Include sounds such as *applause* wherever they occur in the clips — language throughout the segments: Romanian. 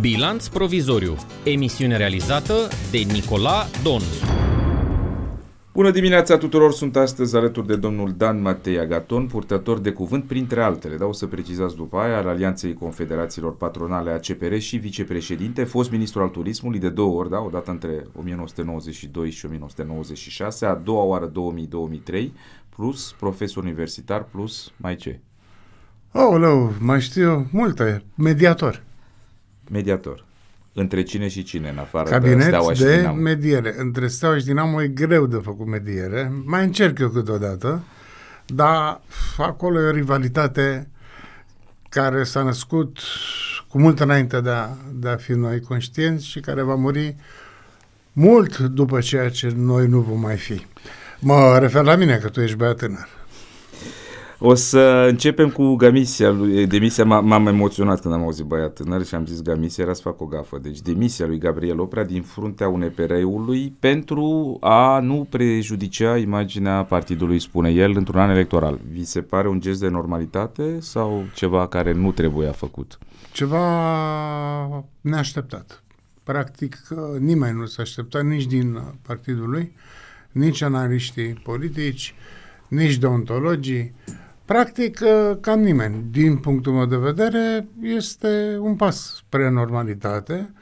Bilanț provizoriu. Emisiune realizată de Nicola Don. Bună dimineața tuturor, sunt astăzi alături de domnul Dan Matei Agaton, purtător de cuvânt printre altele, dar o să precizați după aia, al Alianței Confederațiilor Patronale ACPR și vicepreședinte, fost ministru al turismului de două ori, da, o dată între 1992 și 1996, a doua oară 2000-2003, plus profesor universitar, plus mai ce? Oh, mai știu multe, mediator mediator. Între cine și cine, în afară Cabinet de Steaua și de Dinamo? mediere. Între Steaua și Dinamo e greu de făcut mediere. Mai încerc eu câteodată, dar acolo e o rivalitate care s-a născut cu mult înainte de a, de a fi noi conștienți și care va muri mult după ceea ce noi nu vom mai fi. Mă refer la mine, că tu ești băiat tânăr. O să începem cu Gamisia lui, demisia, m-am emoționat când am auzit băiat tânăr și am zis Gamisia era să fac o gafă. Deci demisia lui Gabriel Oprea din fruntea UNPR-ului pentru a nu prejudicia imaginea partidului, spune el, într-un an electoral. Vi se pare un gest de normalitate sau ceva care nu trebuia făcut? Ceva neașteptat. Practic nimeni nu s-a așteptat nici din partidul lui, nici analiștii politici, nici deontologii, Practic, ă, ca nimeni, din punctul meu de vedere, este un pas spre normalitate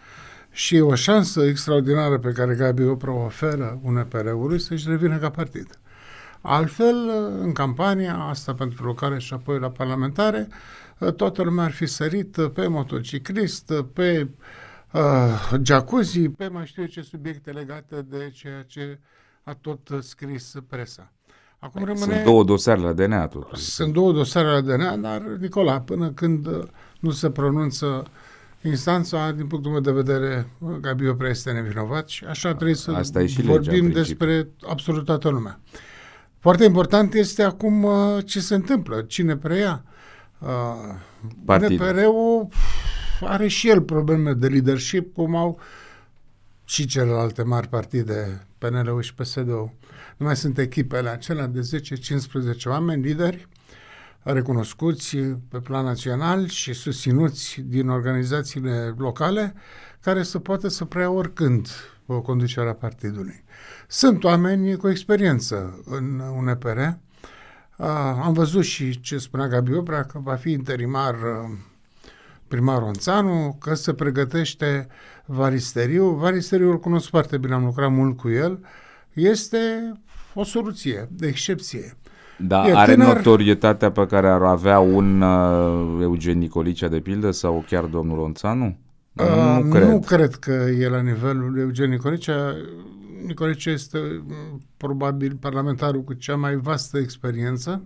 și o șansă extraordinară pe care Gabi Opra o oferă UNPR-ului să-și revină ca partid. Altfel, ă, în campania asta pentru locare și apoi la parlamentare, ă, toată lumea ar fi sărit pe motociclist, pe uh, jacuzzi, pe mai știu ce subiecte legate de ceea ce a tot scris presa. Acum păi, rămâne... Sunt două dosare la DNA, totuși. Sunt două dosare la DNA, dar, Nicola, până când uh, nu se pronunță instanța, din punctul meu de vedere, uh, Gabi Oprea este nevinovat și așa trebuie să Asta e și vorbim legea, despre absolut toată lumea. Foarte important este acum uh, ce se întâmplă, cine preia. npr ul are și el probleme de leadership, cum au și celelalte mari partide, PNL-ul și PSD-ul nu mai sunt echipele acelea de 10-15 oameni, lideri, recunoscuți pe plan național și susținuți din organizațiile locale, care să poată să preia oricând o conducerea partidului. Sunt oameni cu experiență în UNPR. Am văzut și ce spunea Gabi Obra, că va fi interimar primar Onțanu, că se pregătește Varisteriu. Varisteriu îl cunosc foarte bine, am lucrat mult cu el. Este o soluție de excepție. Da, e are tânăr... notorietatea pe care ar avea un uh, Eugen Nicolicea, de pildă, sau chiar domnul Onțanu? Uh, nu, nu, cred. nu cred că e la nivelul Eugen Nicolicea. Nicolicea este uh, probabil parlamentarul cu cea mai vastă experiență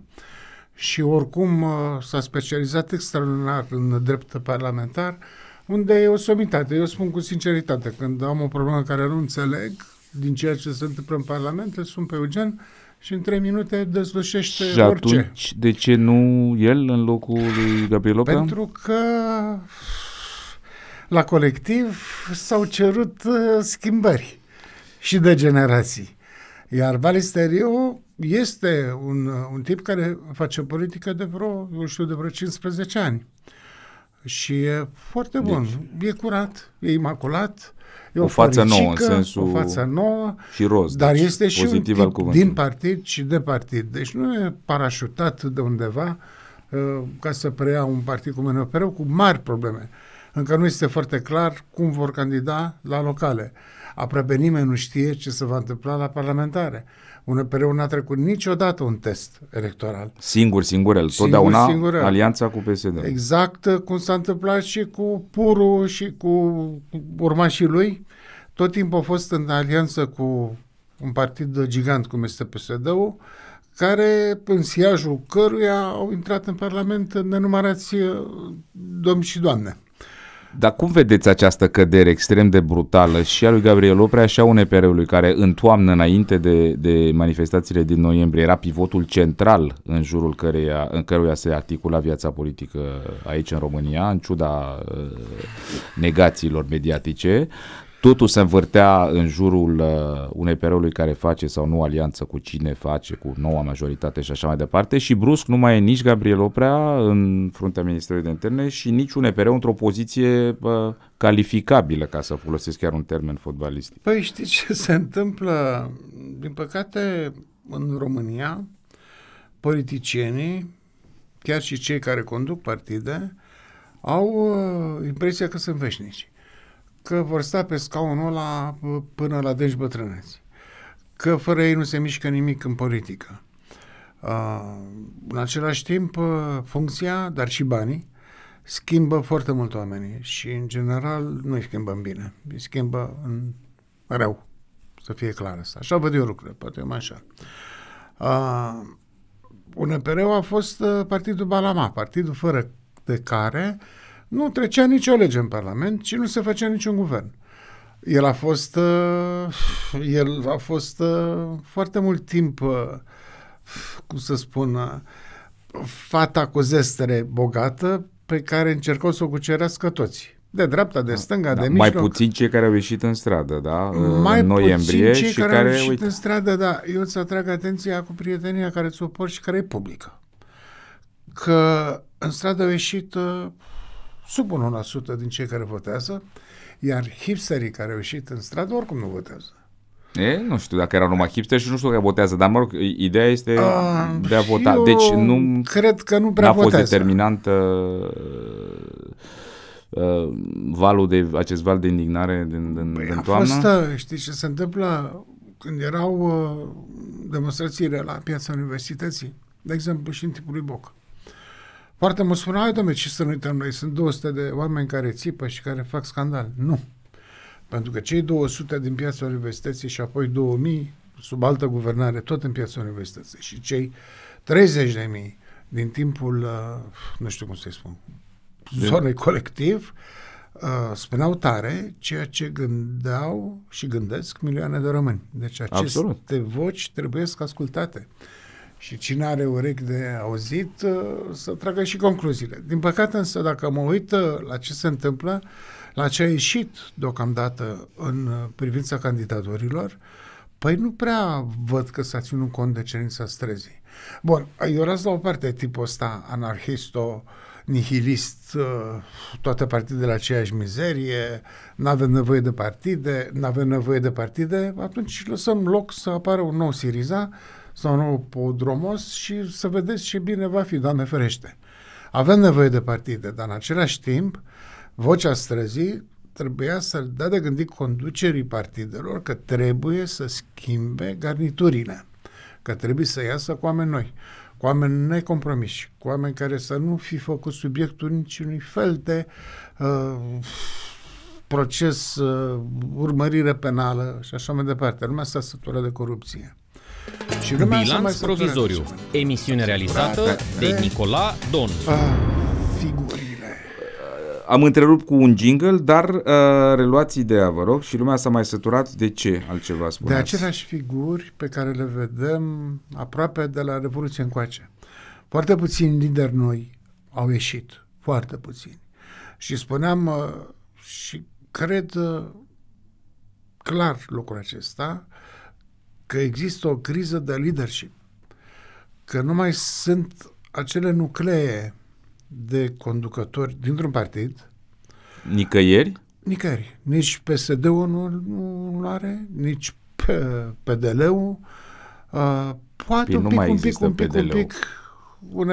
și oricum uh, s-a specializat extraordinar în drept parlamentar, unde e o somitate. Eu spun cu sinceritate, când am o problemă care nu înțeleg, din ceea ce se întâmplă în Parlament, îl sun pe Eugen și în trei minute dezlușește și orice. atunci, de ce nu el în locul lui Gabriel Oprea? Pentru că la colectiv s-au cerut uh, schimbări și de generații. Iar Valisteriu este un, uh, un tip care face politică de vreo, nu știu, de vreo 15 ani și e foarte deci- bun. Deci, e curat, e imaculat, e o, o față nouă în sensul o față nouă, și roz, dar deci este și un tip din partid și de partid. Deci nu e parașutat de undeva uh, ca să preia un partid cum NPR cu mari probleme. Încă nu este foarte clar cum vor candida la locale. Aproape nimeni nu știe ce se va întâmpla la parlamentare. Uh, un PNL n-a trecut niciodată un test electoral. Singur, singur el. Singur, Totdeauna singur el. alianța cu psd Exact uh, cum s-a întâmplat și cu Puru și cu urmașii lui. Tot timpul a fost în alianță cu un partid gigant cum este PSD-ul, care, în siajul căruia au intrat în Parlament nenumărați uh, domni și doamne. Dar cum vedeți această cădere extrem de brutală și a lui Gabriel Oprea și a UNPR-ului, care în toamnă, înainte de, de manifestațiile din noiembrie, era pivotul central în jurul căreia, în căruia se articula viața politică aici în România, în ciuda uh, negațiilor mediatice, totul se învârtea în jurul uh, unei periului care face sau nu alianță cu cine face, cu noua majoritate și așa mai departe și brusc nu mai e nici Gabriel Oprea în fruntea Ministerului de Interne și nici un EPR într-o poziție uh, calificabilă, ca să folosesc chiar un termen fotbalist. Păi știți ce se întâmplă? Din păcate, în România, politicienii, chiar și cei care conduc partide, au uh, impresia că sunt veșnici că vor sta pe scaunul ăla până la deci bătrâneți, că fără ei nu se mișcă nimic în politică. În același timp, funcția, dar și banii, schimbă foarte mult oamenii și, în general, nu îi schimbă în bine, îi schimbă în rău, să fie clar asta. Așa văd eu lucrurile, poate eu mai așa. Uh, UNPR-ul a fost ă, partidul Balama, partidul fără de care uh, nu trecea nicio lege în Parlament și nu se făcea niciun guvern. El a fost, uh, el a fost uh, foarte mult timp, uh, cum să spun, uh, fata cu zestere bogată pe care încercau să o cucerească toți. De dreapta, de da, stânga, da, de mijloc. Mai puțin cei care au ieșit în stradă, da? Mai în noiembrie puțin cei și care, care au ieșit uite. în stradă, da. Eu îți atrag atenția cu prietenia care ți-o și care e publică. Că în stradă au ieșit uh, sub 1% din cei care votează, iar hipsterii care au ieșit în stradă oricum nu votează. E, nu știu dacă erau numai hipsteri și nu știu dacă votează, dar mă rog, ideea este A, ah, de a vota. Deci nu cred că nu prea a fost determinant uh, uh, valul de, acest val de indignare din, din, păi din a toamnă. Fost, da, știi ce se întâmplă când erau uh, demonstrațiile la piața universității, de exemplu și în timpul lui Boc. Foarte mulți spun, ai, domnule, ce să nu uităm noi, sunt 200 de oameni care țipă și care fac scandal. Nu. Pentru că cei 200 din piața universității și apoi 2000 sub altă guvernare, tot în piața universității și cei 30 de mii din timpul, uh, nu știu cum să-i spun, zonei colectiv, uh, spuneau tare ceea ce gândeau și gândesc milioane de români. Deci aceste Absolut. voci trebuie ascultate. Și cine are urechi de auzit uh, să tragă și concluziile. Din păcate însă, dacă mă uit uh, la ce se întâmplă, la ce a ieșit deocamdată în uh, privința candidaturilor, păi nu prea văd că s-a ținut cont de cerința străzii. Bun, eu las la o parte tipul ăsta anarhisto, nihilist, toate partidele aceeași mizerie, nu avem nevoie de partide, nu avem nevoie de partide, atunci lăsăm loc să apară un nou Siriza sau nu podromos și să vedeți ce bine va fi, Doamne ferește. Avem nevoie de partide, dar în același timp, vocea străzii trebuia să dea de gândit conducerii partidelor că trebuie să schimbe garniturile, că trebuie să iasă cu oameni noi, cu oameni necompromiși, cu oameni care să nu fi făcut subiectul niciunui fel de uh, proces, uh, urmărire penală și așa mai departe. Lumea s-a săturat de corupție. Și Bilanț provizoriu. Emisiune realizată de Nicola Don. Ah, figurile. Am întrerupt cu un jingle, dar uh, reluați ideea, vă rog, și lumea s-a mai săturat de ce altceva spuneți? De aceleași figuri pe care le vedem aproape de la Revoluție încoace. Foarte puțini lideri noi au ieșit, foarte puțini. Și spuneam uh, și cred uh, clar lucrul acesta, uh, că există o criză de leadership, că nu mai sunt acele nuclee de conducători dintr-un partid. Nicăieri? Nicăieri. Nici PSD-ul nu, nu are, nici PDL-ul. Uh, poate păi un, pic, un, pic, un pic, un pic, un pic, un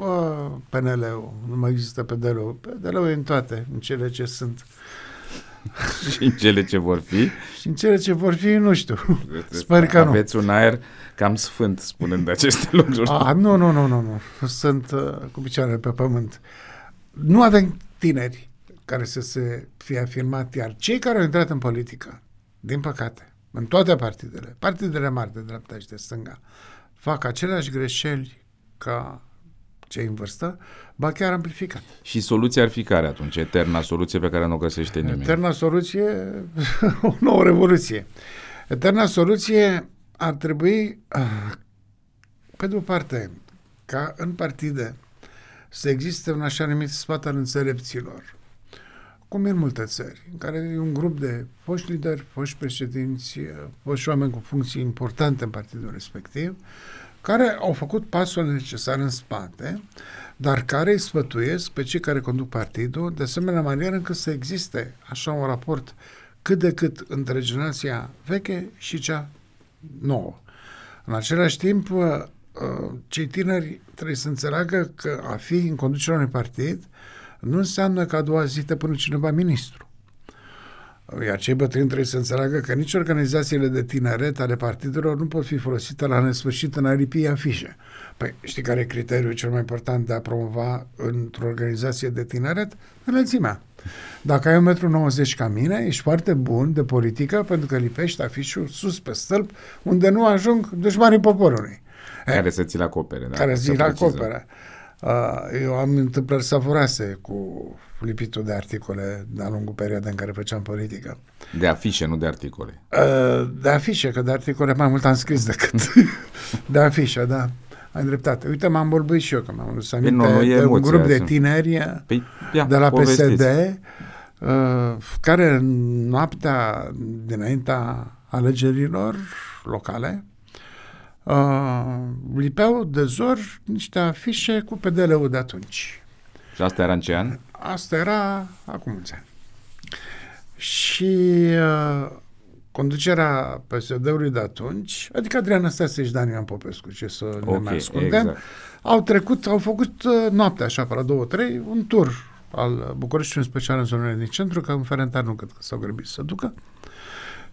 uh, PNL-ul, nu mai există PDL-ul. PDL-ul e în toate, în cele ce sunt. Uh, *laughs* și în cele ce vor fi. Și în cele ce vor fi, nu știu. Sper că nu. Aveți un aer cam sfânt spunând aceste *laughs* lucruri. A, ah, nu, nu, nu, nu, nu. Sunt uh, cu picioarele pe pământ. Nu avem tineri care să se fie afirmat, iar cei care au intrat în politică, din păcate, în toate partidele, partidele mari de dreapta și de stânga, fac aceleași greșeli ca cei în vârstă, ba chiar amplificat. Și soluția ar fi care atunci? Eterna soluție pe care nu o găsește nimeni. Eterna soluție, *laughs* o nouă revoluție. Eterna soluție ar trebui, ah, pe de o parte, ca în partide să existe un așa numit sfat al înțelepților, cum e în multe țări, în care e un grup de foști lideri, foști președinți, eh, foști oameni cu funcții importante în partidul respectiv, care au făcut pasul necesar în spate, dar care îi sfătuiesc pe cei care conduc partidul de asemenea manieră încât să existe așa un raport cât de cât între generația veche și cea nouă. În același timp, uh, cei tineri trebuie să înțeleagă că a fi în conducerea unui partid nu înseamnă că a doua zi te pune cineva ministru. Iar cei bătrâni trebuie să înțeleagă că nici organizațiile de tineret ale partidelor nu pot fi folosite la nesfârșit în aripii afișe. Păi știi care e criteriul cel mai important de a promova într-o organizație de tineret? Înălțimea. Dacă ai 1,90 m ca mine, ești foarte bun de politică pentru că lipești afișul sus pe stâlp unde nu ajung dușmanii poporului. Care să ți-l acopere. Da, care să ți-l acopere. eu am întâmplări savuroase cu lipitul de articole de-a lungul perioadei în care făceam politică. De afișe, nu de articole. Uh, de afișe, că de articole mai mult am scris decât *laughs* de afișe, da. Ai dreptate. Uite, m-am vorbit și eu, că m am adus aminte păi nu, nu de un grup azi. de tineri uh, păi, ia, de la povestiți. PSD uh, care noaptea dinaintea alegerilor locale uh, lipeau de zor niște afișe cu PDL-ul de atunci. Și asta era în ce an? Asta era acum mulți ani. Și uh, conducerea PSD-ului de atunci, adică Adrian Năstase și Daniel Popescu, ce să okay, ne mai ascundem, exact. au trecut, au făcut uh, noaptea așa, pe la două, trei, un tur al Bucureștiului, în special în zonele din centru, că în Ferentar nu cred că s-au grăbit să ducă. Uh,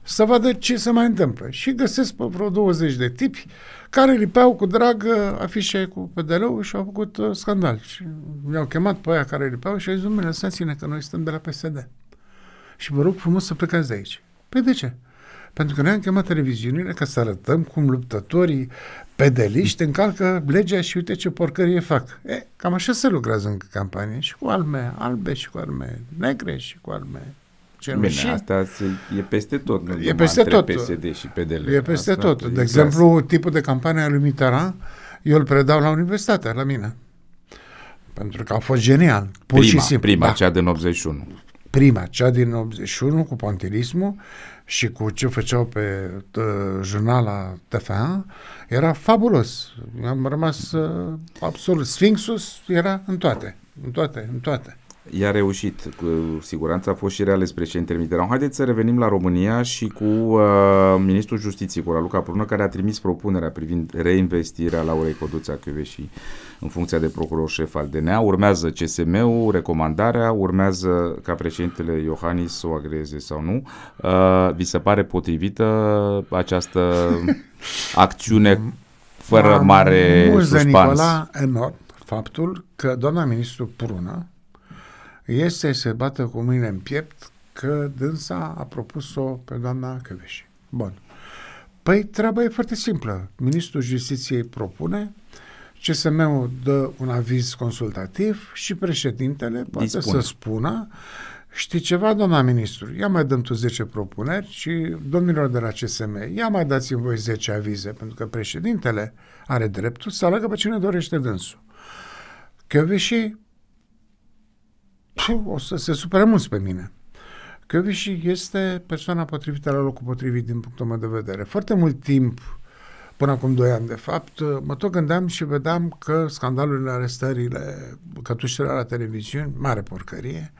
să vadă ce se mai întâmplă. Și găsesc pe vreo 20 de tipi care lipeau cu drag afișe cu pdl și au făcut uh, scandal. Și mi-au chemat pe aia care lipeau și au zis, Dumnezeu, lăsați-ne că noi suntem de la PSD. Și vă rog frumos să plecați de aici. Păi de ce? Pentru că noi am chemat televiziunile ca să arătăm cum luptătorii pedeliști încalcă legea și uite ce porcărie fac. E, cam așa se lucrează în campanie și cu alme, albe și cu alme, negre și cu alme, cenușii. Bine, asta e peste tot. Nu e peste tot. PSD și PDL. E peste asta tot. E de exact. exemplu, tipul de campanie a lui Mitterrand, eu îl predau la universitate, la mine. Pentru că a fost genial. Pur prima, și simplu. Prima, da. cea din 81. Prima, cea din 81 cu pontilismul și cu ce făceau pe uh, jurnala TFA, era fabulos. Am rămas uh, absolut. Sfinxus era în toate. În toate, în toate. I-a reușit, cu siguranță a fost și reales președinte Mitterrand. Haideți să revenim la România și cu uh, ministrul justiției, cu Raluca Prună, care a trimis propunerea privind reinvestirea Laurei Coduța și în funcția de procuror șef al DNA. Urmează CSM-ul, recomandarea, urmează ca președintele Iohannis să o agreze sau nu. Uh, vi se pare potrivită această *laughs* acțiune fără mare suspans? Nicola, enorm faptul că doamna ministru Prună este să se bată cu mine în piept că dânsa a propus-o pe doamna Căveș. Bun. Păi treaba e foarte simplă. Ministrul Justiției propune, CSM-ul dă un aviz consultativ și președintele poate Dispune. să spună Știi ceva, doamna ministru? Ia mai dăm tu 10 propuneri și domnilor de la CSM, ia mai dați-mi voi 10 avize, pentru că președintele are dreptul să aleagă pe cine dorește dânsul. Căveșii deci, o să se supere mulți pe mine. și este persoana potrivită la locul potrivit din punctul meu de vedere. Foarte mult timp, până acum doi ani de fapt, mă tot gândeam și vedeam că scandalurile, arestările, cătușele la televiziuni, mare porcărie,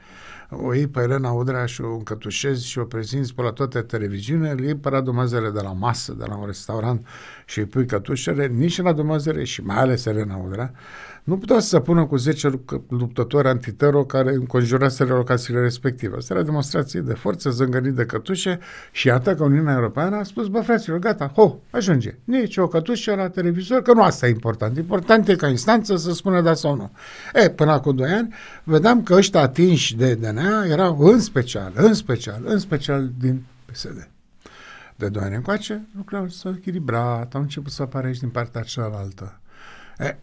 o iei pe Elena Udrea și o încătușezi și o prezinți pe la toate televiziunile, îi pe dumnezele de la masă, de la un restaurant și îi pui cătușele, nici la dumnezele și mai ales Elena Udrea, uh, nu putea să se pună cu 10 luptători antitero care înconjuraseră locațiile respective. Asta era demonstrație de forță, zângănit de cătușe și iată că Uniunea Europeană a spus, bă, fraților, gata, ho, ajunge. Nici o cătușă la televizor, că nu asta e important. Important e ca instanță să spună da sau nu. E, până acum 2 ani, vedeam că ăștia atinși de DNA erau în special, în special, în special din PSD. De 2 ani încoace, lucrurile s-au echilibrat, au început să apară și din partea cealaltă. E,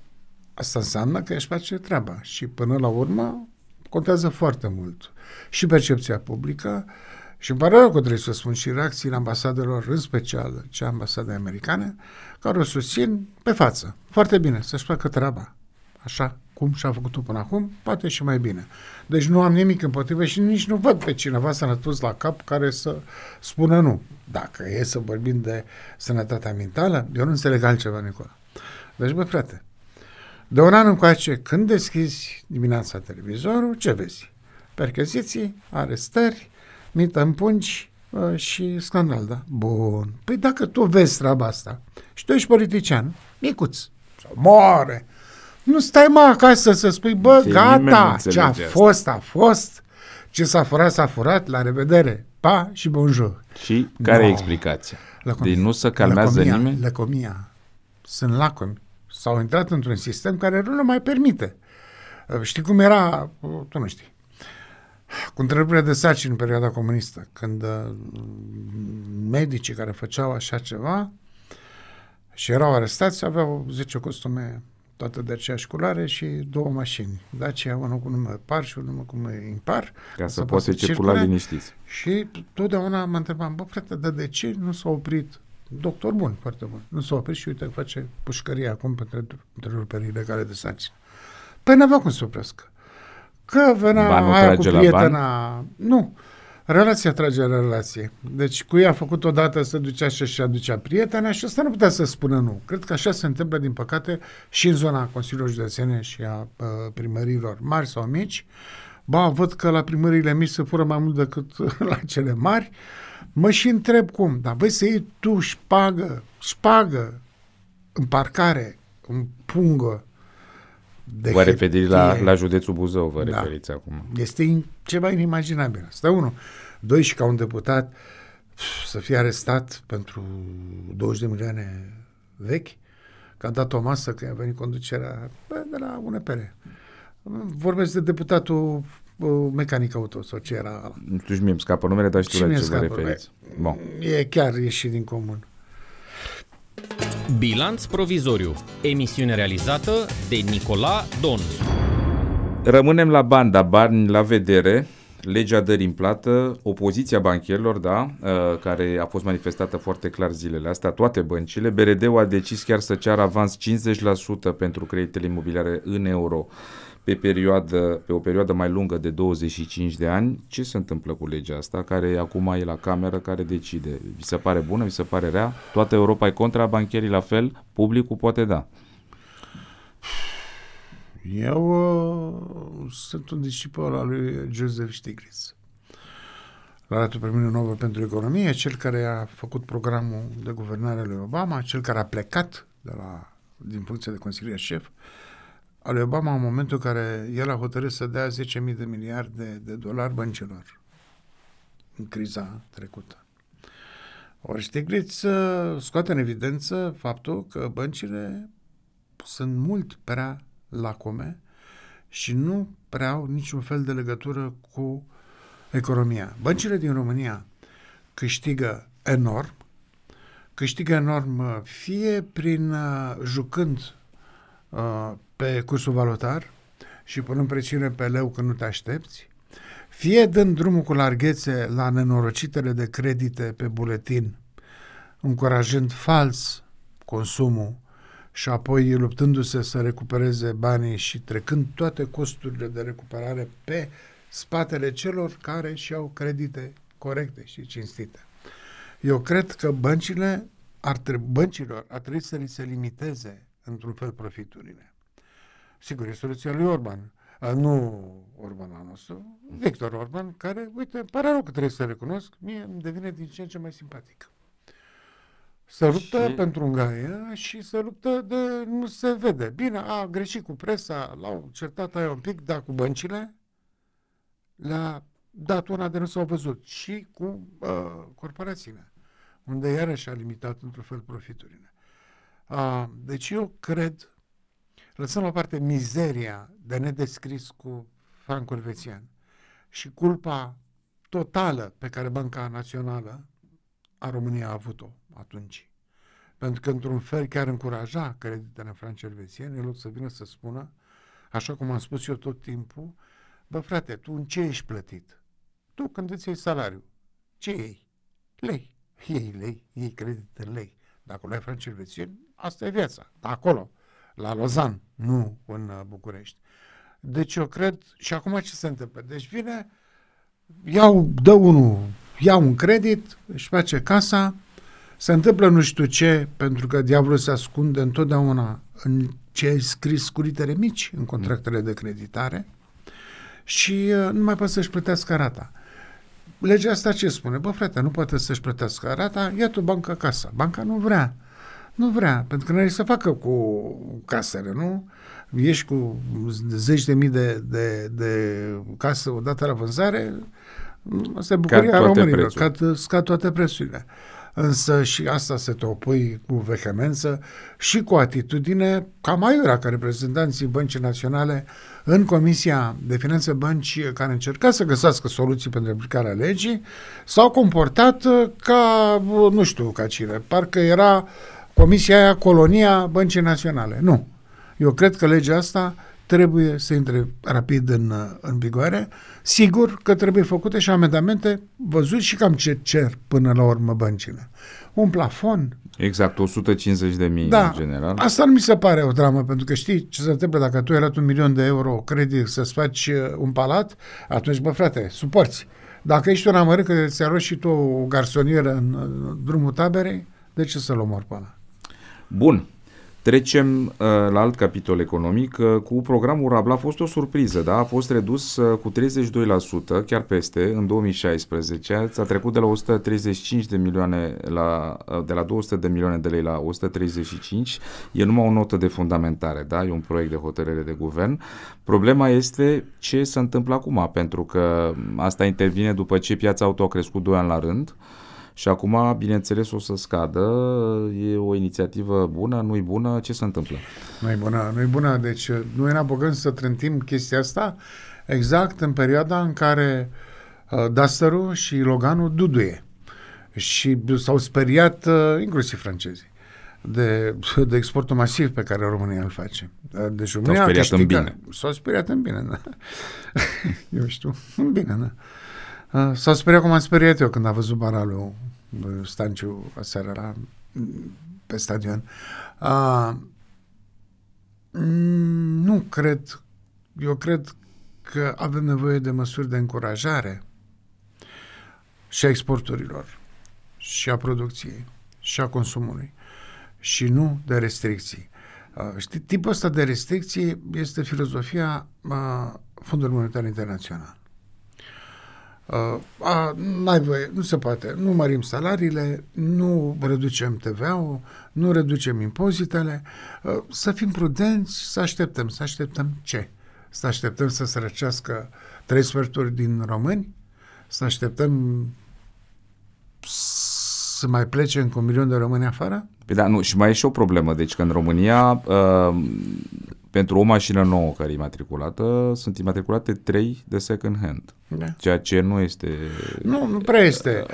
Asta înseamnă că își face treaba și până la urmă contează foarte mult. Și percepția publică și îmi pare rău că trebuie să spun și reacțiile ambasadelor, în special cea ambasade americane, care o susțin pe față. Foarte bine, să-și facă treaba. Așa cum și-a făcut-o până acum, poate și mai bine. Deci nu am nimic împotrivă și nici nu văd pe cineva sănătos la cap care să spună nu. Dacă e să vorbim de sănătatea mentală, eu nu înțeleg altceva, Nicola. Deci, bă, frate, de un an încoace, când deschizi dimineața televizorul, ce vezi? Percheziții, arestări, mită în pungi ă, și scandal, da? Bun. Păi dacă tu vezi treaba asta și tu ești politician, micuț, sau mare, nu stai mai acasă să spui, bă, Fie gata, ce a fost, a fost, ce s-a furat, s-a furat, la revedere, pa și bonjour. Și care no. e explicația? Lăcomia. Deci nu se calmează lăcomia, nimeni? Lăcomia. Sunt lacomi S-au intrat într-un sistem care nu le mai permite. Uh, știi cum era, uh, tu nu știi, cu întrebările de sarcini în perioada comunistă, când uh, medicii care făceau așa ceva și erau arestați aveau 10 costume toate de aceeași culoare și două mașini. Dacia, unul cu număr par și unul cu număr impar. Ca să poată circula liniștiți. Și totdeauna mă întrebam, bă frate, dar de ce nu s-a oprit Doctor bun, foarte bun. Nu s-a oprit și uite, face pușcărie acum pentru întreruperile care de sarcină. Păi n-avea cum să oprească. Că venea Banul aia cu prietena... Nu. Relația trage la relație. Deci cu ea a făcut odată să ducea și și aducea prietena și asta nu putea să spună nu. Cred că așa se întâmplă, din păcate, și în zona Consiliului Județene și a uh, primărilor mari sau mici. Uh, Ba, văd că la primările mici se fură mai mult decât *laughs* la cele mari. Mă și întreb cum, dar vezi să iei tu șpagă, șpagă, în parcare, în pungă, de vă referiți la, la județul Buzău, vă da. referiți acum. Este in, ceva inimaginabil. Asta unul. Doi, și ca un deputat să fie arestat pentru 20 de milioane vechi, că a dat o masă când a venit conducerea de la UNEPR. Vorbesc de deputatul uh, mecanic auto sau ce era Nu știu, mi-mi scapă numele, dar știu la ce scapă, vă referiți. Bon. E chiar ieșit din comun. Bilanț provizoriu. Emisiune realizată de Nicola Don. Rămânem la banda, bani la vedere legea dării în plată, opoziția bancherilor, da, uh, care a fost manifestată foarte clar zilele astea, toate băncile, BRD-ul a decis chiar să ceară avans 50% pentru creditele imobiliare în euro pe, perioadă, pe o perioadă mai lungă de 25 de ani. Ce se întâmplă cu legea asta, care acum e la cameră, care decide? Vi se pare bună, vi se pare rea? Toată Europa e contra, bancherii la fel, publicul poate da. Eu uh, sunt un discipol al lui Joseph Stiglitz. L-a dat premiul Nobel pentru economie, cel care a făcut programul de guvernare al lui Obama, cel care a plecat de la, din funcția de consilier șef al lui Obama în momentul în care el a hotărât să dea 10.000 de miliarde de dolari băncilor în criza trecută. Ori Stiglitz uh, scoate în evidență faptul că băncile sunt mult prea lacome și nu prea au niciun fel de legătură cu economia. Băncile din România câștigă enorm, câștigă enorm uh, fie prin uh, jucând uh, pe cursul valutar și punând presiune pe leu când nu te aștepți, fie dând drumul cu larghețe la nenorocitele de credite pe buletin, încurajând fals consumul și apoi luptându-se să recupereze banii și trecând toate costurile de recuperare pe spatele celor care și-au credite corecte și cinstite. Eu cred că băncile ar trebui, băncilor ar trebui să li se limiteze într-un fel profiturile. Sigur, e soluția lui Orban. A, nu Orban al nostru, Victor Orban, care, uite, pare rău că trebuie să recunosc, mie îmi devine din ce în ce mai simpatic. Se luptă și... pentru Ungaria și se luptă de nu se vede. Bine, a greșit cu presa, l-au certat aia un pic, dar cu băncile le-a dat una de nu s-au văzut. Și cu uh, corporațiile, unde iarăși a limitat într-un fel profiturile. Uh, deci eu cred, lăsăm la parte mizeria de nedescris cu francul elvețian și culpa totală pe care Banca Națională a României a avut-o atunci. Pentru că, într-un fel, chiar încuraja creditele francelvesiene, în loc să vină să spună, așa cum am spus eu tot timpul, bă, frate, tu în ce ești plătit? Tu când îți iei salariu, ce iei? Lei. Iei lei, iei credite lei. Dacă nu ai francelvesieni, asta e viața. Dar acolo, la Lozan, nu în uh, București. Deci eu cred, și acum ce se întâmplă? Deci vine, iau, dă unul, iau un credit, își face casa, se întâmplă nu știu ce, pentru că diavolul se ascunde întotdeauna în ce ai scris cu litere mici în contractele de creditare și uh, nu mai poate să-și plătească rata. Legea asta ce spune? Bă, frate, nu poate să-și plătească rata, ia tu banca casa. Banca nu vrea. Nu vrea, pentru că nu are să facă cu casele, nu? Ești cu zeci de mii de, de, de casă odată la vânzare, asta mm, e bucuria românilor, scad, scad toate prețurile. Uh, însă și asta se te opui cu vehemență și cu atitudine cam aiurea ca reprezentanții băncii naționale în Comisia de Finanțe Bănci care încerca să găsească soluții pentru aplicarea legii s-au comportat uh, ca, uh, nu știu ca cine, parcă era Comisia aia colonia Băncii Naționale. Nu. Eu cred că legea asta uh, trebuie să intre rapid în, uh, în vigoare. Sigur că trebuie făcute și amendamente văzut și cam ce cer până la urmă băncile. Un plafon. Exact, 150 de mii da, în general. Asta nu mi se pare o dramă, pentru că știi ce se întâmplă dacă tu ai luat un milion de euro credit să-ți faci uh, un palat, atunci, bă frate, suporți. Dacă ești un amărât că ți-a luat și tu o garsonieră în, drumul taberei, de ce să-l omor pe ăla? Bun. Trecem uh, la alt capitol economic. Uh, cu programul Rabla a fost o surpriză, da? A fost redus uh, cu 32%, chiar peste, în 2016. S-a trecut de la 135 de milioane, la, de la 200 de milioane de lei la 135. E numai o notă de fundamentare, da? E un proiect de hotărâre de guvern. Problema este ce se întâmplă acum, pentru că asta intervine după ce piața auto a crescut 2 ani la rând. Uh, și acum, bineînțeles, o să scadă, e o inițiativă bună, nu-i bună, ce se întâmplă? Nu-i bună, nu-i bună, deci noi ne apucăm să trântim chestia asta exact în perioada în care uh, duster și Loganul duduie. Și s-au speriat uh, inclusiv francezii de, de exportul masiv pe care România îl face. Uh, deci s-au speriat în bine. S-au speriat în bine, da. *laughs* Eu știu, în bine, da. Uh, s-au speriat cum am speriat eu când a văzut baralul Stanciu aseară la, pe stadion. Uh, nu cred. Eu cred că avem nevoie de măsuri de încurajare și a exporturilor și a producției și a consumului și nu de restricții. Uh, știi, tipul ăsta de restricții este filozofia uh, Fondului Monetar Internațional. Uh, a, n-ai voie, nu se poate. Nu mărim salariile, nu reducem TVA-ul, nu reducem impozitele. a, uh, să fim prudenți, să așteptăm. Să așteptăm ce? Să așteptăm să se răcească trei sferturi din români? Să așteptăm să mai plece încă un milion de români afară? Păi da, nu, și mai e și o problemă. Deci că în România uh, pentru o mașină nouă care e matriculată, sunt imatriculate 3 de second hand. Da. Ceea ce nu este... Nu, nu prea este.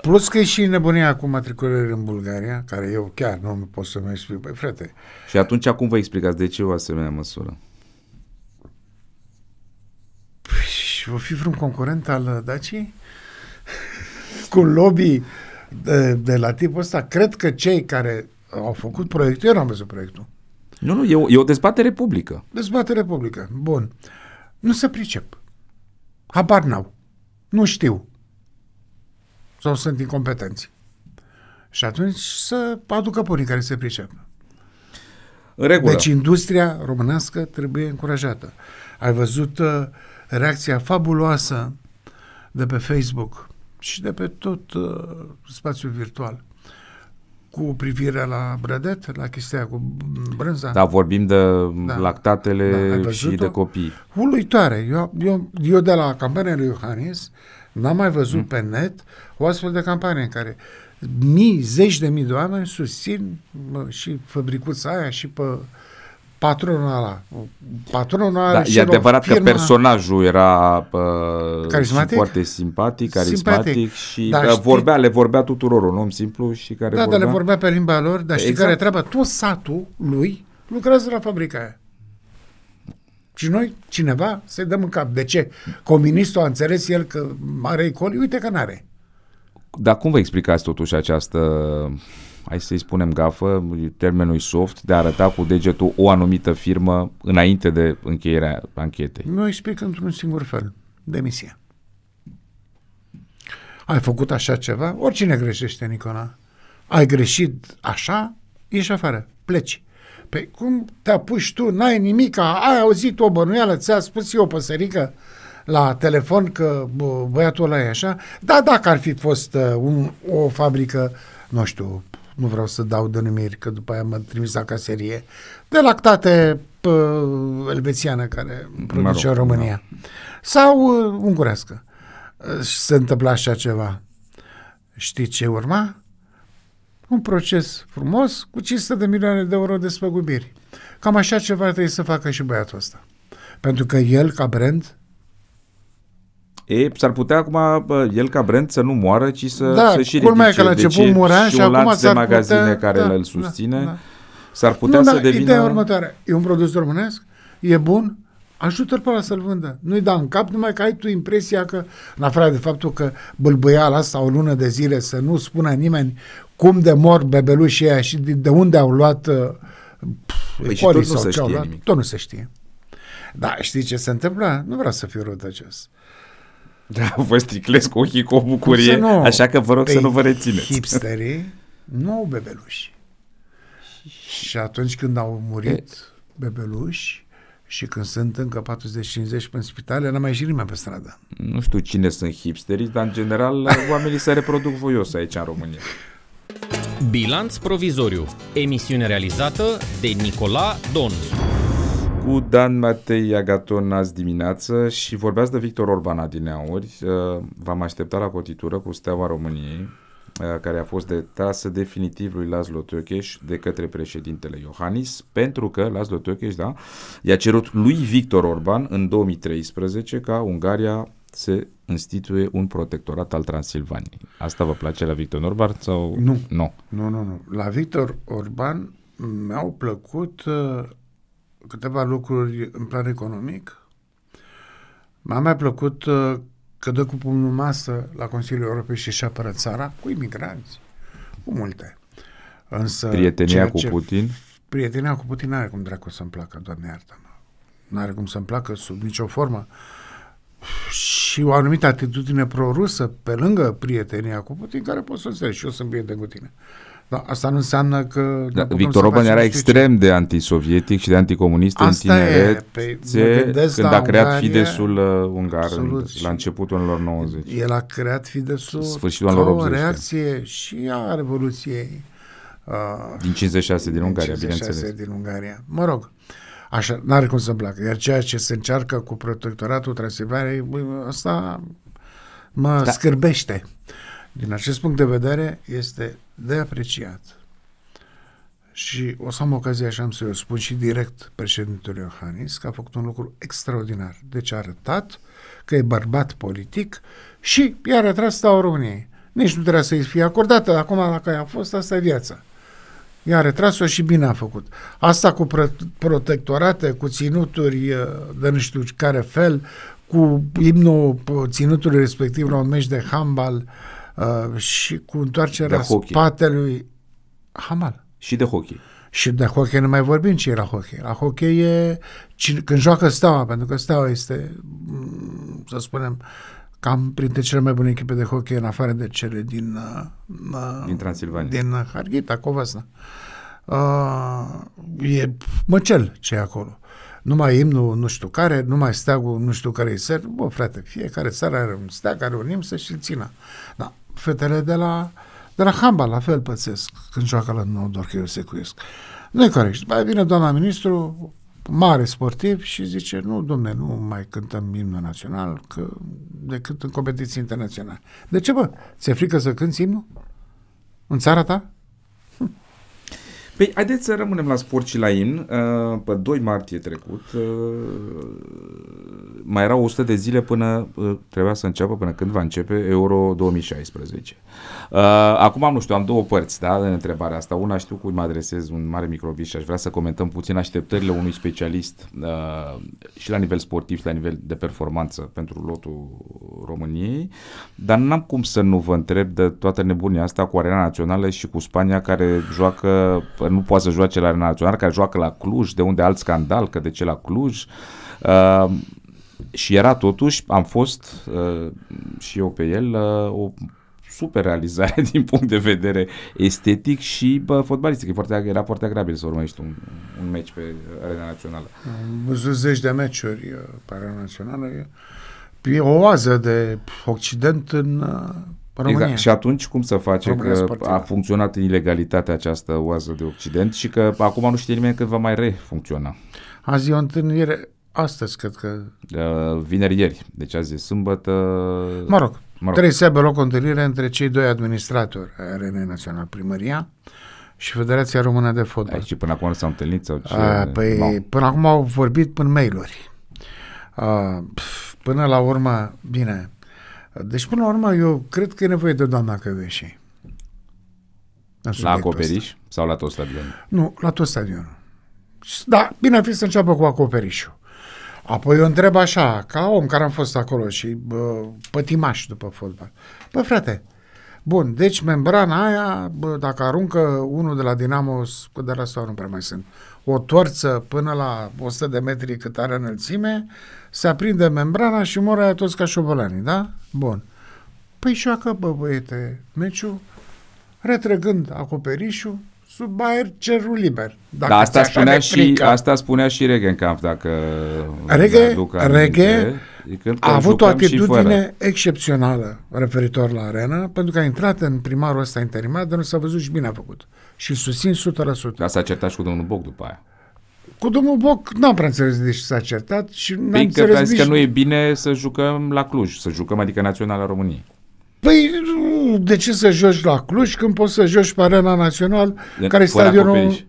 Plus că e și nebunia cu matriculări în Bulgaria, care eu chiar nu pot să-mi explic. Băi, frate... Și atunci acum vă explicați de ce o asemenea măsură? Păi, vă fi vreun concurent al Dacii? *laughs* cu lobby de, de la tipul ăsta? Cred că cei care au făcut proiectul, eu n-am văzut proiectul, nu, nu, e o, e o dezbatere publică. Dezbatere publică, bun. Nu se pricep. Habar n-au. Nu știu. Sau sunt incompetenți. Și atunci să aducă punii care se pricep. În regulă. Deci industria românească trebuie încurajată. Ai văzut uh, reacția fabuloasă de pe Facebook și de pe tot uh, spațiul virtual cu privire la brădet, la chestia cu brânza. Da, vorbim de da. lactatele da, și de copii. Uluitoare. Eu, eu, eu de la campania lui Iohannis n-am mai văzut mm. pe net o astfel de campanie în care mii, zeci de mii de oameni susțin mă, și fabricuța aia și pe patronul ăla. Patronul ăla da, e adevărat că personajul era uh, carismatic? foarte simpatic, carismatic simpatic. și da, știi... vorbea, le vorbea tuturor, un om simplu și care Da, vorbea... dar le vorbea pe limba lor, dar știi exact. care treaba? Tot satul lui lucrează la fabrica aia. Și noi, cineva, se dăm în cap. De ce? Comunistul a înțeles el că are coli. Uite că n-are. Dar cum vă explicați totuși această hai să-i spunem gafă, termenul soft, de a arăta cu degetul o anumită firmă înainte de încheierea anchetei? Nu explic într-un singur fel. Demisia. Ai făcut așa ceva? Oricine greșește, Nicola. Ai greșit așa? Ieși afară, pleci. Păi cum te apuci tu, n-ai nimic? ai auzit o bănuială, ți-a spus eu păsărică la telefon că bă, băiatul ăla e așa? Da, dacă ar fi fost uh, un, o fabrică, nu știu, nu vreau să dau denumiri, că după aia mă trimis la caserie, de lactate pă, elvețiană care produce în da. România. Da. Sau uh, ungurească. Uh, se întâmpla așa ceva. Știi ce urma? Un proces frumos cu 500 de milioane de euro de spăgubiri. Cam așa ceva trebuie să facă și băiatul ăsta. Pentru că el, ca brand, E, s-ar putea acum el ca brand să nu moară, ci să, da, să și culmea ridice. că la deci început deci, murea și, și un acum de magazine putea, care da, îl da, susține. Da, da. S-ar putea nu, să da, devină... Ideea următoare. E un produs românesc, e bun, ajută-l pe să-l vândă. Nu-i da în cap, numai că ai tu impresia că, în afară de faptul că la asta o lună de zile să nu spună nimeni cum de mor bebelușii ăia și de, unde au luat pf, uh, păi și tot nu se știe nimic. Tot nu se știe. Da, știi ce se întâmplă? Nu vreau să fiu răutăcios. Uh, da, vă sticlesc ochii cu o bucurie, nu? așa că vă rog să nu păi, vă rețineți. Hipsterii nu au bebeluși. Și atunci când au murit e... bebeluși și când sunt încă 40-50 în spitale, n-a mai ieșit pe stradă. Nu știu cine sunt hipsterii, dar în general uh, oamenii se reproduc voios aici în România. Bilanț provizoriu. Emisiune realizată de Nicola Don cu Dan Matei Agaton azi dimineață și vorbeați de Victor Orban adineauri. Uh, v-am așteptat la cotitură cu Steaua României, uh, care a fost detrasă definitiv lui Laszlo Tökeș de către președintele Iohannis, pentru că Laszlo Tökeș, da, i-a cerut lui Victor Orban în 2013 ca Ungaria se instituie un protectorat al Transilvaniei. Asta vă place la Victor Orban sau nu? Nu. Nu, nu, nu. La Victor Orban mi-au plăcut uh, câteva lucruri în plan economic. M-a mai plăcut uh, că dă cu pumnul masă la Consiliul Europei și își apără țara cu imigranți, cu multe. Însă prietenia cu Putin? Prietenia cu Putin nu are cum dracu să-mi placă, doamne iartă-mă. Nu are cum să-mi placă sub nicio formă. Și o anumită atitudine prorusă pe lângă prietenia cu Putin care pot să înțelegi și eu sunt prieten cu tine. Uh, dar asta nu înseamnă că... Da, Victor Orban era extrem ce. de antisovietic și de anticomunist asta în tinerețe, e, pe, păi, când da, a creat Ungaria, Fidesul uh, ungar în, la începutul anilor 90. El a creat Fidesul Sfârșitul ca o 80. Da. reacție și a Revoluției. Uh, din 56 din, din Ungaria, 56 bineînțeles. din Ungaria. Mă rog, așa, n-are cum să-mi placă. Iar ceea ce se încearcă cu protectoratul Transilvaniei, asta mă da. scârbește. Din acest punct de vedere, este de apreciat. Și o să am ocazia, așa am să o spun și direct președintele Iohannis, că a făcut un lucru extraordinar. Deci a arătat că e bărbat politic și i-a retras staua României. Nici nu trebuia să-i fie acordată. Acum, dacă a fost, asta e viața. I-a retras-o și bine a făcut. Asta cu protectorate, cu ținuturi de nu știu care fel, cu imnul ținutului respectiv la un meci de handbal, uh, uh, și cu întoarcerea de spatelui Hamal. Și de hockey. Și de hockey nu mai vorbim ce e la hockey. La hockey e când joacă Steaua, pentru că Steaua este, mm, să spunem, cam printre cele mai bune echipe de hockey în afară de cele din uh, uh, din Transilvania. Din Harghita, Covasna. Uh, e măcel ce e acolo. Numai imnul nu știu care, numai steagul nu știu care e ser. Bă, frate, fiecare țară are un steag, are un imn să și țină. Da fetele de la, de la Hamba, la fel pățesc când joacă la nou, doar că eu secuiesc. Nu e corect. Mai vine doamna ministru, mare sportiv și zice, nu, domne, nu mai cântăm imnul național că decât în competiții internaționale. De ce, bă? Ți-e frică să cânti imnul? În țara ta? Păi, haideți să rămânem la sport și la imn. Uh, pe 2 martie trecut uh, mai erau 100 de zile până uh, trebuia să înceapă, până când va începe Euro 2016. Acum, am nu știu, am două părți da, în întrebarea asta. Una știu cum mă adresez, un mare microbist și aș vrea să comentăm puțin așteptările unui specialist și la nivel sportiv și la nivel de performanță pentru lotul României, dar n-am cum să nu vă întreb de toată nebunia asta cu Arena Națională și cu Spania care joacă Păi nu poate să joace la Național, care joacă la Cluj, de unde alt scandal, că de ce la Cluj. Uh, și era totuși, am fost uh, și eu pe el, uh, o super realizare *laughs* din punct de vedere estetic și bă, fotbalistic. E foarte, era foarte agreabil să urmărești un, un meci pe arena națională. Am văzut zeci de meciuri uh, pe arena națională. E o oază de Occident în uh, România. Exact. Și atunci cum să face România că sportivă. a funcționat în ilegalitate această oază de Occident și că acum nu știe nimeni când va mai refuncționa? Azi e o întâlnire, astăzi cred că... Uh, vineri ieri, deci azi e sâmbătă... Mă rog, mă rog. trebuie să aibă loc o întâlnire între cei doi administratori a RN Național Primăria și Federația Română de Fotbal. Aici până acum nu s-au întâlnit? Sau ce? Uh, păi no. până acum au vorbit până mail-uri. Uh, pf, până la urmă, bine, deci, până la urmă, eu cred că e nevoie de doamna Căveșii. La acoperiș ăsta. sau la tot stadionul? Nu, la tot stadionul. Da, bine ar fi să înceapă cu acoperișul. Apoi eu întreb așa, ca om care am fost acolo și bă, pătimaș după fotbal. Bă, frate, bun, deci membrana aia, bă, dacă aruncă unul de la Dinamo, cu de la sau nu prea mai sunt, o torță până la 100 de metri cât are înălțime, se aprinde membrana și mor aia toți ca șobolanii, da? Bun. Păi joacă, bă, băiete, meciu, retrăgând acoperișul, sub aer cerul liber. Dacă da, asta spunea, și, asta spunea și Regenkamp, dacă Rege, Rege a avut o atitudine excepțională referitor la arena, pentru că a intrat în primarul ăsta interimat, dar nu s-a văzut și bine a făcut. Uh, și îl susțin 100%. Dar s-a certat și cu domnul Boc după aia. Cu domnul Boc n-am prea înțeles de ce s-a certat și n-am păi înțeles că, nici... că nu e bine să jucăm la Cluj, să jucăm adică Naționala României. Păi de ce să joci la Cluj când poți să joci pe Arena Național, de, care e stadionul... Acoperiș.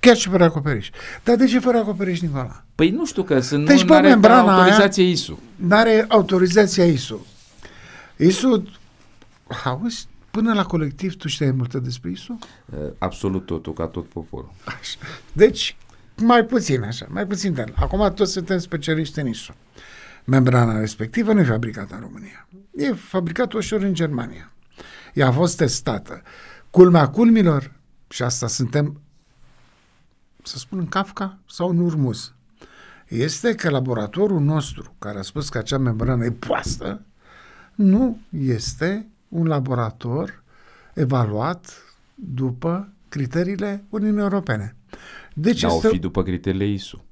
Chiar și fără acoperiș. Dar de ce fără acoperiș, Nicola? Păi nu știu că sunt deci, nu are autorizație ISU. n are autorizația ISU. ISU, auzi, Până la colectiv, tu știai multe despre Isus? Absolut totul, ca tot poporul. Așa. Deci, mai puțin așa, mai puțin de Acum toți suntem specialiști în Isus. Membrana respectivă nu e fabricată în România. E fabricată ușor în Germania. Ea a fost testată. Culmea culmilor, și asta suntem, să spun, în Kafka sau în Urmuz, este că laboratorul nostru, care a spus că acea membrană e poastă, nu este un laborator evaluat după criteriile Uniunii Europene. Deci Dar este... o fi după criteriile ISU.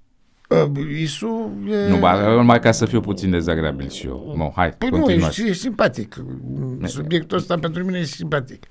Ă, Isu e... Nu, numai ca să fiu puțin dezagreabil și eu. Mă, hai, păi nu, ești, simpatic. Subiectul ăsta pentru mine e simpatic.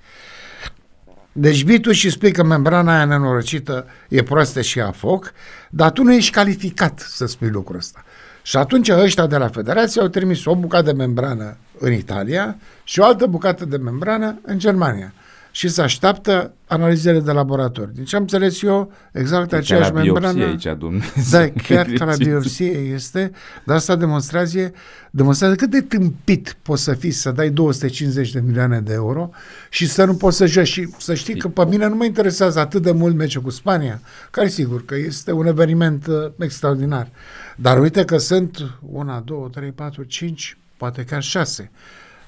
Deci vii tu și spui că membrana aia nenorocită e proastă și a foc, dar tu nu ești calificat să spui lucrul ăsta. Și atunci ăștia de la federație au trimis o bucată de membrană în Italia și o altă bucată de membrană în Germania. Și se așteaptă analizele de laborator. Din deci am înțeles eu, exact e aceeași membrană. aici, Dumnezeu. Da, *laughs* chiar ca la biopsie este, dar asta demonstrează, demonstrează cât de tâmpit poți să fii să dai 250 de milioane de euro și să nu poți să joci. Și să știi că pe mine nu mă interesează atât de mult meciul cu Spania, care sigur că este un eveniment uh, extraordinar. Dar uite că sunt una, două, trei, patru, cinci, poate chiar șase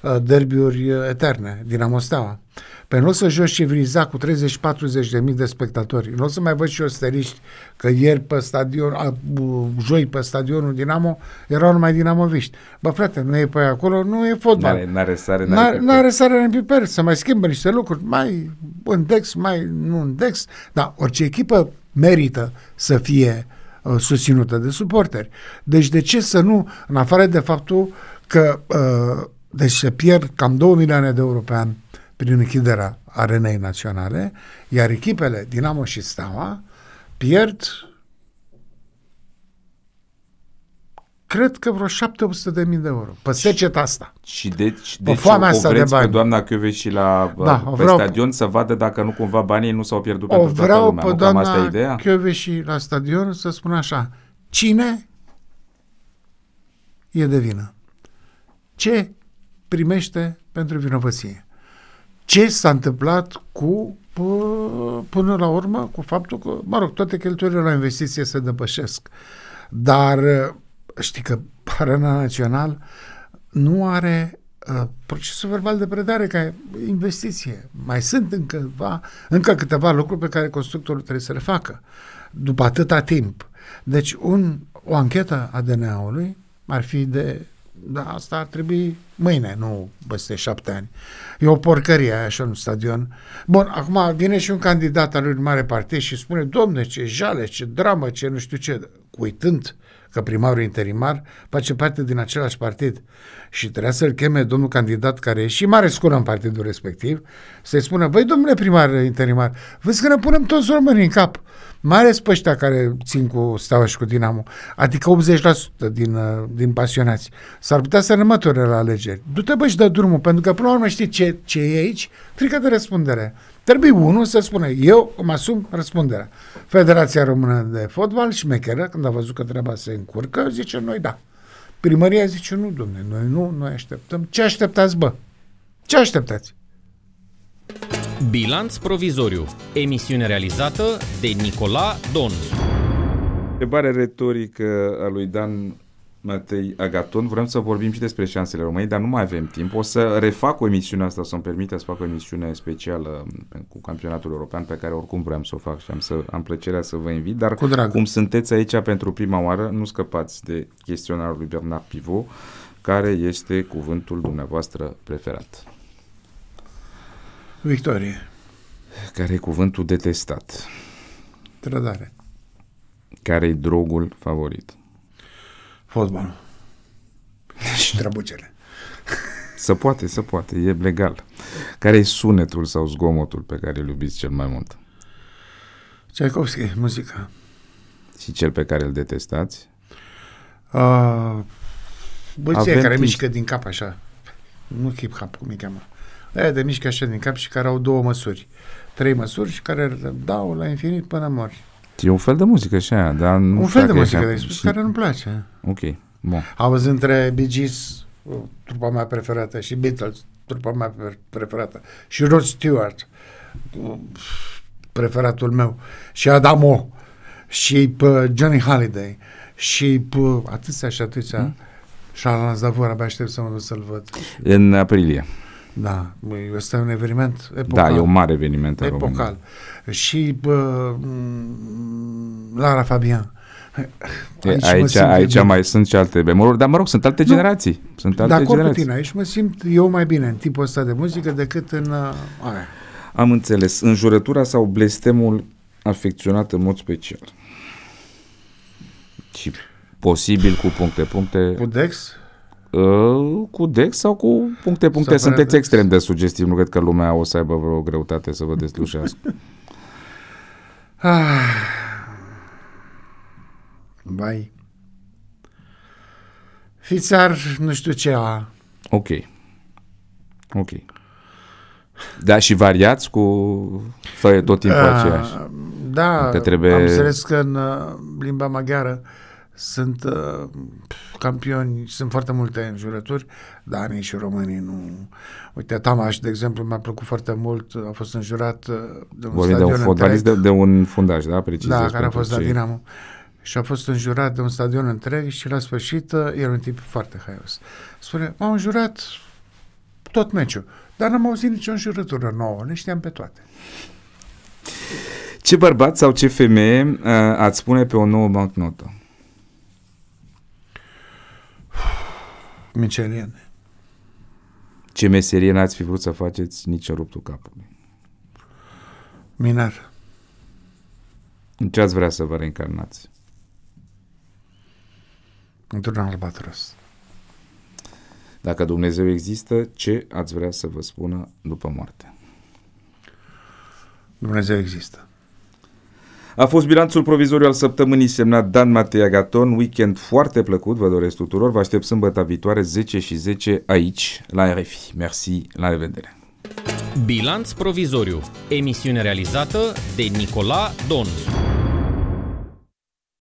uh, derbiuri uh, eterne, din Amosteaua. Pe păi nu o să joci civiliza cu 30-40 de mii de spectatori. Nu o să mai văd și osteriști că ieri pe stadion, a, uh, joi pe stadionul Dinamo erau numai dinamoviști. Bă, frate, nu e pe acolo, nu e fotbal. N-are, n-are sare, n-are, n-are, n-are sare în piper. Să mai schimbă niște lucruri. Mai în dex, mai nu în dex. Dar orice echipă merită să fie uh, susținută de suporteri. Deci de ce să nu, în afară de faptul uh, că uh, deci se pierd cam 2 milioane de euro pe an prin închiderea arenei naționale, iar echipele Dinamo și Steaua pierd cred că vreo 700 de mii de euro. Pe seceta asta. Și deci, deci pe foamea o, asta de bani. pe doamna și la uh, da, pe vreau, stadion să vadă dacă nu cumva banii nu s-au pierdut o pentru vreau toată lumea. pe doamna asta ideea? și la stadion să spun așa, cine e de vină? ce primește pentru vinovăție. Ce s-a întâmplat cu până la urmă cu faptul că, mă rog, toate cheltuielile la investiție se depășesc. Dar știi că Arena Național nu are uh, procesul verbal de predare ca investiție. Mai sunt încă, va, încă câteva lucruri pe care constructorul trebuie să le facă după atâta timp. Deci un, o anchetă a DNA-ului ar fi de dar asta ar trebui mâine, nu peste șapte ani. E o porcărie aia așa un stadion. Bun, acum vine și un candidat al unui mare partid și spune, domne, ce jale, ce dramă, ce nu știu ce, uitând că primarul interimar face parte din același partid și trebuia să-l cheme domnul candidat care e și mare scură în partidul respectiv, să-i spună, băi domnule primar interimar, vă că ne punem toți românii în cap, mai ales pe ăștia care țin cu Steaua și cu Dinamo, adică 80% din, uh, din pasionați. S-ar putea să ne la alegeri. Du-te bă și dă drumul, pentru că până la urmă știi ce, ce e aici? Frică de răspundere. Trebuie unul să spună, eu îmi asum răspunderea. Federația Română de Fotbal, șmecheră, când a văzut că treaba se încurcă, zice, noi da. Primăria zice, nu, domne, noi nu, noi așteptăm. Ce așteptați, bă? Ce așteptați? Bilanț provizoriu. Emisiune realizată de Nicola Don. Întrebare retorică a lui Dan Matei Agaton. Vrem să vorbim și despre șansele României, dar nu mai avem timp. O să refac o emisiune asta, să-mi permite să fac o emisiune specială cu campionatul european, pe care oricum vreau să o fac și am, să, am plăcerea să vă invit. Dar cu drag. cum sunteți aici pentru prima oară, nu scăpați de chestionarul lui Bernard Pivot, care este cuvântul dumneavoastră preferat. Victorie. Care e cuvântul detestat? Trădare. Care e drogul favorit? Fotbal. *laughs* și drăbucele. Să *laughs* poate, să poate, e legal. Care e sunetul sau zgomotul pe care îl iubiți cel mai mult? Tchaikovsky, muzica. Și cel pe care îl detestați? Uh, Băieții care timp... mișcă din cap așa. Nu chip hop cum îi cheamă. Aia de mișcă așa din cap și care au două măsuri. Trei măsuri și care dau la infinit până mori. E un fel de muzică și aia, dar nu Un fel de muzică, dar deci, spus și... care nu-mi place. Ok, bun. Auzi, între Bee Gees, uh, trupa mea preferată, și Beatles, trupa mea preferată, și Rod Stewart, uh, preferatul meu, și Adamo, și pe uh, Johnny Halliday, și pe atâția și atâția. Mm? Și Alan vor abia aștept să mă duc să-l văd. În aprilie. Da, este un eveniment epocal. Da, e un mare eveniment în Epocal. România. Și bă, Lara Fabian. Aici, aici, aici mai sunt și alte bemoluri, dar mă rog, sunt alte nu. generații. Sunt alte de generații. cu tine, aici mă simt eu mai bine în tipul ăsta de muzică decât în uh, aia. Am înțeles. jurătura sau blestemul afecționat în mod special. Și posibil cu puncte, puncte... Cu Dex? Uh, cu dex sau cu puncte, puncte. Sunteți extrem de sugestiv, nu cred că lumea o să aibă vreo greutate să vă deslușească. *laughs* Ah. Vai. Fițar, nu știu ce a. Ok. Ok. Da, și variați cu... Sau e tot timpul uh, aceeași? Da, că trebuie... am înțeles că în uh, limba maghiară sunt uh, campioni, sunt foarte multe înjurături, danii și românii nu... Uite, Tamaș, de exemplu, mi-a plăcut foarte mult, a fost înjurat uh, de un Vorbim de un fotbalist, de, de, un fundaj, da? Precis, da, care a fost la Dinamo. Și a fost înjurat de un stadion întreg și la sfârșit uh, era un tip foarte haios. Spune, m-au înjurat tot meciul, dar n-am auzit nicio înjurătură nouă, le știam pe toate. Ce bărbat sau ce femeie uh, ați spune pe o nouă bancnotă? Miceliene. Ce meserie n-ați fi vrut să faceți nici în ruptul capului? Minar. În ce ați vrea să vă reîncarnați? Într-un albatros. Dacă Dumnezeu există, ce ați vrea să vă spună după moarte? Dumnezeu există. A fost bilanțul provizoriu al săptămânii semnat Dan Matei Agaton, weekend foarte plăcut, vă doresc tuturor, vă aștept sâmbătă viitoare 10 și 10 aici la RFI. Mersi, la revedere! Bilanț provizoriu, emisiune realizată de Nicola Don.